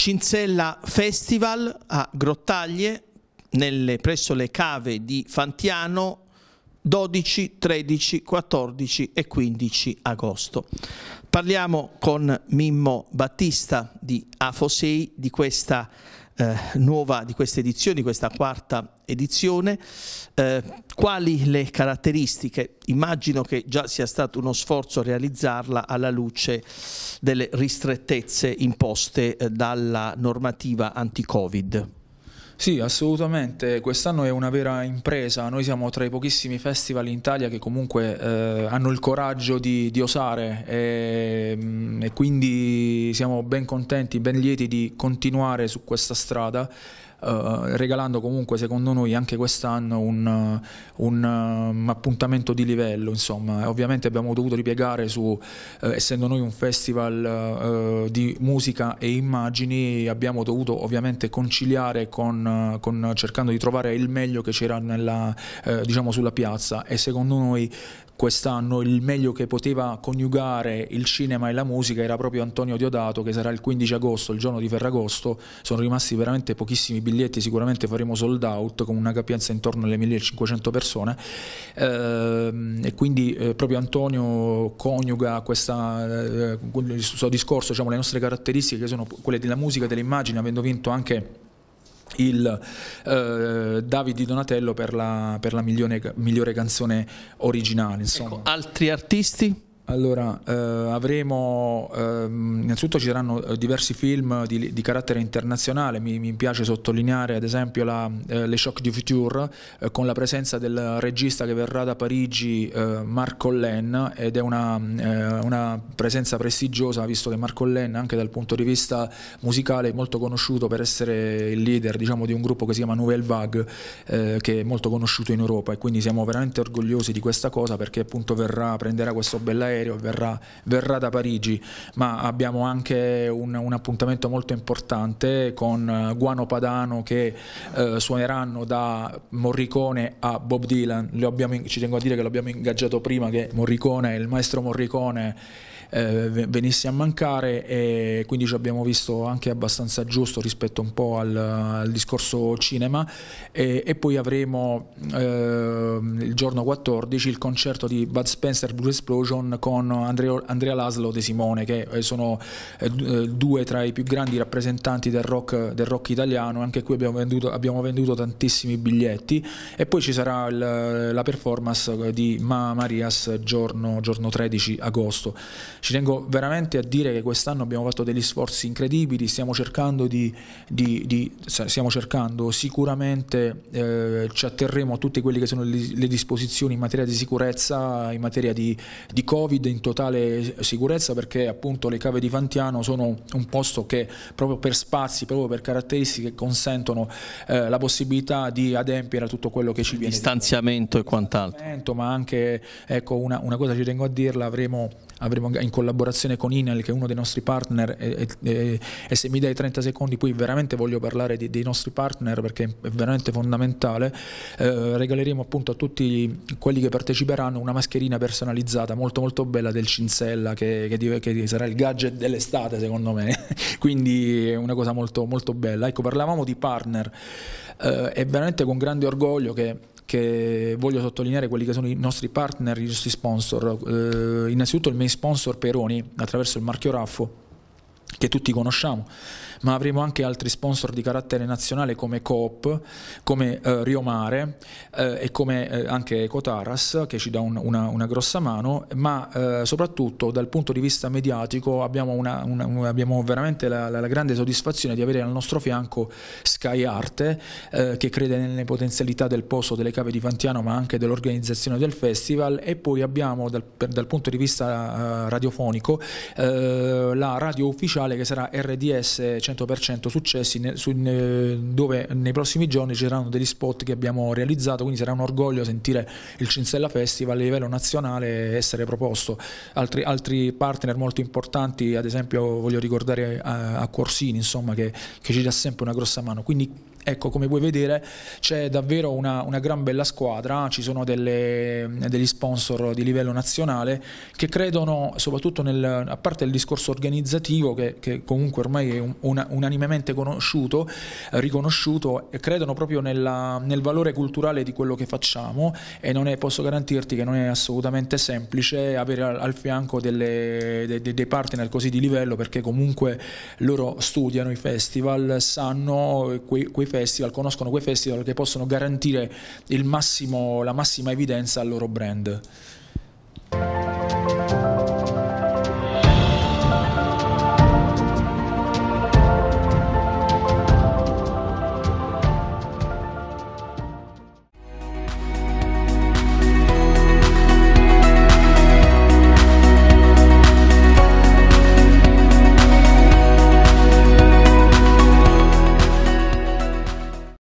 Cinzella Festival a Grottaglie, nelle, presso le cave di Fantiano, 12, 13, 14 e 15 agosto. Parliamo con Mimmo Battista di Afosei di questa eh, nuova di questa edizione, di questa quarta edizione, eh, quali le caratteristiche? Immagino che già sia stato uno sforzo realizzarla alla luce delle ristrettezze imposte eh, dalla normativa anti-Covid. Sì, assolutamente, quest'anno è una vera impresa, noi siamo tra i pochissimi festival in Italia che comunque eh, hanno il coraggio di, di osare e, mm, e quindi siamo ben contenti, ben lieti di continuare su questa strada. Eh, regalando comunque secondo noi anche quest'anno un, eh, un um, appuntamento di livello. Insomma. Ovviamente abbiamo dovuto ripiegare su, eh, essendo noi un festival eh, di musica e immagini, abbiamo dovuto ovviamente conciliare con, con cercando di trovare il meglio che c'era nella, diciamo sulla piazza e secondo noi quest'anno il meglio che poteva coniugare il cinema e la musica era proprio Antonio Diodato che sarà il 15 agosto, il giorno di Ferragosto, sono rimasti veramente pochissimi biglietti biglietti sicuramente faremo sold out con una capienza intorno alle 1500 persone ehm, e quindi eh, proprio Antonio coniuga questa, eh, il suo discorso, diciamo, le nostre caratteristiche che sono quelle della musica e dell'immagine, avendo vinto anche il eh, Davide Donatello per la, per la migliore, migliore, canzone originale. Ecco, altri artisti? Allora, eh, avremo, eh, innanzitutto ci saranno eh, diversi film di, di carattere internazionale, mi, mi, piace sottolineare ad esempio la, eh, Le Choc du Futur eh, con la presenza del regista che verrà da Parigi, eh, Marc Collen, ed è una, una, presenza prestigiosa visto che Marc Collen anche dal punto di vista musicale è molto conosciuto per essere il leader diciamo, di un gruppo che si chiama Nouvelle Vague, che è molto conosciuto in Europa e quindi siamo veramente orgogliosi di questa cosa perché appunto verrà, prenderà questo bel aereo aereo verrà, verrà da Parigi, ma abbiamo anche un, un, appuntamento molto importante con eh, Guano Padano che eh, suoneranno da Morricone a Bob Dylan. Abbiamo, ci tengo a dire che l'abbiamo ingaggiato prima che Morricone, il maestro Morricone eh, venisse a mancare e quindi ci abbiamo visto anche abbastanza giusto rispetto un po' al, al discorso cinema e, e poi avremo eh, il giorno 14 il concerto di Bud Spencer Blue Explosion con Andrea, Andrea Laszlo De Simone, che eh, sono eh, eh, due tra i più grandi rappresentanti del rock, del rock italiano. Anche qui abbiamo venduto, abbiamo venduto, tantissimi biglietti. E poi ci sarà il, la performance di Ma Marias giorno, giorno 13 agosto. Ci tengo veramente a dire che quest'anno abbiamo fatto degli sforzi incredibili, stiamo cercando di, di, di stiamo cercando sicuramente eh, ci atterremo a tutte quelle che sono le, le, disposizioni in materia di sicurezza, in materia di, di Covid Covid in totale sicurezza perché appunto le cave di Fantiano sono un posto che proprio per spazi, proprio per caratteristiche consentono eh, la possibilità di adempiere a tutto quello che ci viene. Distanziamento e quant'altro. Ma anche, ecco, una, una cosa ci tengo a dirla, avremo avremo in collaborazione con Inel che è uno dei nostri partner e, e, e se mi dai 30 secondi poi veramente voglio parlare di, dei nostri partner perché è veramente fondamentale eh, regaleremo appunto a tutti quelli che parteciperanno una mascherina personalizzata molto molto molto bella del Cinsella che, che, che sarà il gadget dell'estate secondo me, quindi è una cosa molto, molto bella. Ecco, parlavamo di partner, eh, è veramente con grande orgoglio che che voglio sottolineare quelli che sono i nostri partner, i nostri sponsor. Eh, innanzitutto il main sponsor Peroni attraverso il marchio Raffo che tutti conosciamo, ma avremo anche altri sponsor di carattere nazionale come Coop, come eh, Rio Mare eh, e come eh, anche Cotaras che ci dà un, una, una, grossa mano, ma eh, soprattutto dal punto di vista mediatico abbiamo, una, una, abbiamo veramente la, la, la, grande soddisfazione di avere al nostro fianco Sky Arte eh, che crede nelle potenzialità del posto delle cave di Fantiano ma anche dell'organizzazione del festival e poi abbiamo dal, per, dal punto di vista eh, radiofonico la radio ufficiale giornale che sarà RDS 100% successi ne, su, ne, dove nei prossimi giorni ci saranno degli spot che abbiamo realizzato quindi sarà un orgoglio sentire il Cinzella Festival a livello nazionale essere proposto altri, altri partner molto importanti ad esempio voglio ricordare a, eh, a Corsini insomma che, che ci dà sempre una grossa mano quindi Ecco, come puoi vedere c'è davvero una, una gran bella squadra, ci sono delle, degli sponsor di livello nazionale che credono, soprattutto nel, a parte il discorso organizzativo che, che comunque ormai è un, una, unanimemente conosciuto, eh, riconosciuto, e credono proprio nella, nel valore culturale di quello che facciamo e è, posso garantirti che non è assolutamente semplice avere al, al fianco delle, de, dei partner così di livello perché comunque loro studiano i festival, sanno eh, quei, quei festival festival, conoscono quei festival che possono garantire massimo, la massima evidenza al loro brand.